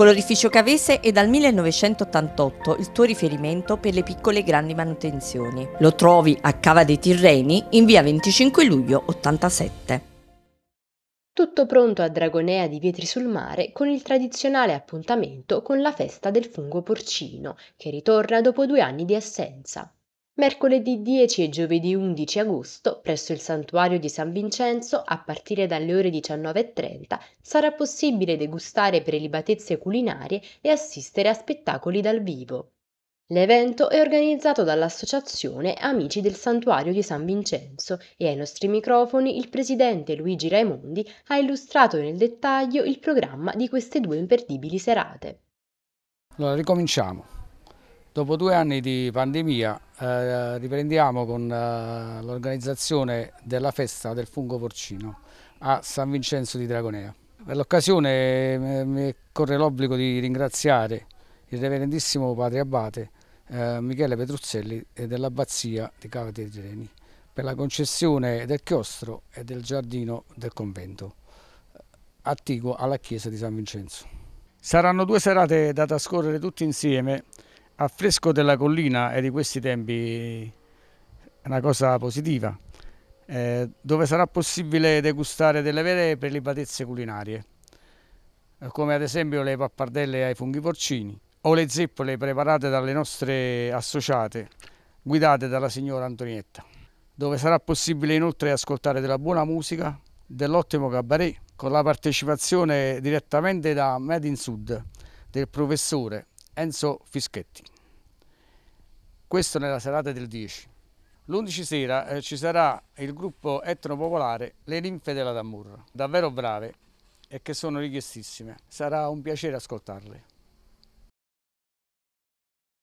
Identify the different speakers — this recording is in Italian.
Speaker 1: Colorificio Cavese è dal 1988 il tuo riferimento per le piccole e grandi manutenzioni. Lo trovi a Cava dei Tirreni in via 25 luglio 87.
Speaker 2: Tutto pronto a Dragonea di Vietri sul Mare con il tradizionale appuntamento con la festa del fungo porcino, che ritorna dopo due anni di assenza mercoledì 10 e giovedì 11 agosto presso il santuario di San Vincenzo a partire dalle ore 19.30 sarà possibile degustare prelibatezze culinarie e assistere a spettacoli dal vivo. L'evento è organizzato dall'associazione Amici del Santuario di San Vincenzo e ai nostri microfoni il presidente Luigi Raimondi ha illustrato nel dettaglio il programma di queste due imperdibili serate.
Speaker 3: Allora, ricominciamo. Dopo due anni di pandemia eh, riprendiamo con eh, l'organizzazione della festa del fungo porcino a San Vincenzo di Dragonea. Per l'occasione eh, mi corre l'obbligo di ringraziare il reverendissimo padre abate eh, Michele Petruzzelli dell'abbazia di Cava Tirreni per la concessione del chiostro e del giardino del convento eh, attiguo alla chiesa di San Vincenzo. Saranno due serate da trascorrere tutti insieme al della collina è di questi tempi una cosa positiva, eh, dove sarà possibile degustare delle vere prelibatezze culinarie, eh, come ad esempio le pappardelle ai funghi porcini o le zeppole preparate dalle nostre associate, guidate dalla signora Antonietta, dove sarà possibile inoltre ascoltare della buona musica, dell'ottimo cabaret, con la partecipazione direttamente da Made in Sud del professore Enzo Fischetti. Questo nella serata del 10. L'11 sera eh, ci sarà il gruppo etnopopolare Le Linfe della Damur, davvero brave e che sono richiestissime. Sarà un piacere ascoltarle.